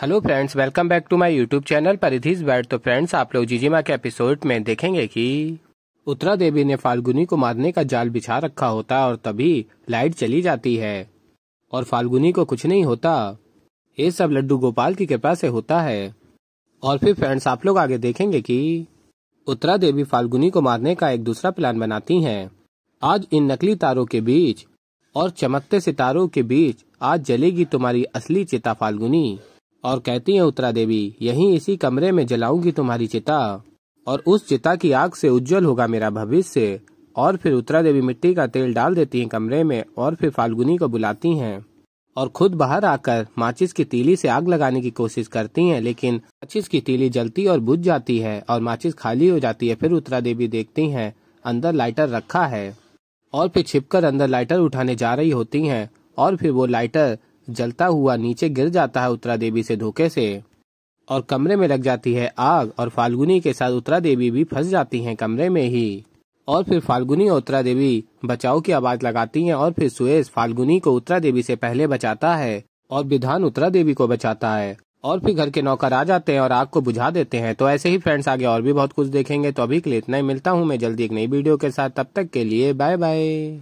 hello friends welcome back to my YouTube channel परिधिज बैट तो फ्रेंड्स आप लोग जीजीमा के एपिसोड में देखेंगे कि उत्तरा देवी ने फाल्गुनी को मारने का जाल बिछा रखा होता और तभी लाइट चली जाती है और फाल्गुनी को कुछ नहीं होता ये सब लड्डू गोपाल की कृपा से होता है और फिर फ्रेंड्स आप लोग आगे देखेंगे कि उत्तरा देवी फाल्गुनी को मारने का एक दूसरा प्लान बनाती हैं आज इन नकली तारों के बीच और चमकते सितारों के बीच आज जलेगी तुम्हारी असली चिता फाल्गुनी और कहती है उत्तरा देवी यहीं इसी कमरे में जलाऊंगी तुम्हारी चिता और उस चिता की आग से उज्जवल होगा मेरा भविष्य और फिर उत्तरा देवी मिट्टी का तेल डाल देती हैं कमरे में और फिर फाल्गुनी को बुलाती हैं और खुद बाहर आकर माचिस की तीली से आग लगाने की कोशिश करती हैं लेकिन माचिस की तीली जलती और बुझ जाती है और माचिस खाली हो जाती है फिर उत्तरा देवी देखती हैं अंदर लाइटर रखा है और फिर छिपकर अंदर लाइटर उठाने जा रही होती हैं और फिर वो लाइटर जलता हुआ नीचे गिर जाता है उत्तरा देवी से धोखे से और कमरे में लग जाती है आग और फाल्गुनी के साथ उत्तरा देवी भी फंस जाती हैं कमरे में ही और फिर फाल्गुनी और उत्तरा देवी बचाव की आवाज लगाती हैं और फिर सुएस फाल्गुनी को उत्तरा देवी से पहले बचाता है और विधान उत्तरा देवी को बचाता है और फिर घर के नौकर आ जाते हैं और आग को बुझा देते हैं तो ऐसे ही फ्रेंड्स आगे और भी बहुत कुछ देखेंगे तो अभी के लिए इतना ही मिलता हूँ मैं जल्दी एक नई वीडियो के साथ तब तक के लिए बाय बाय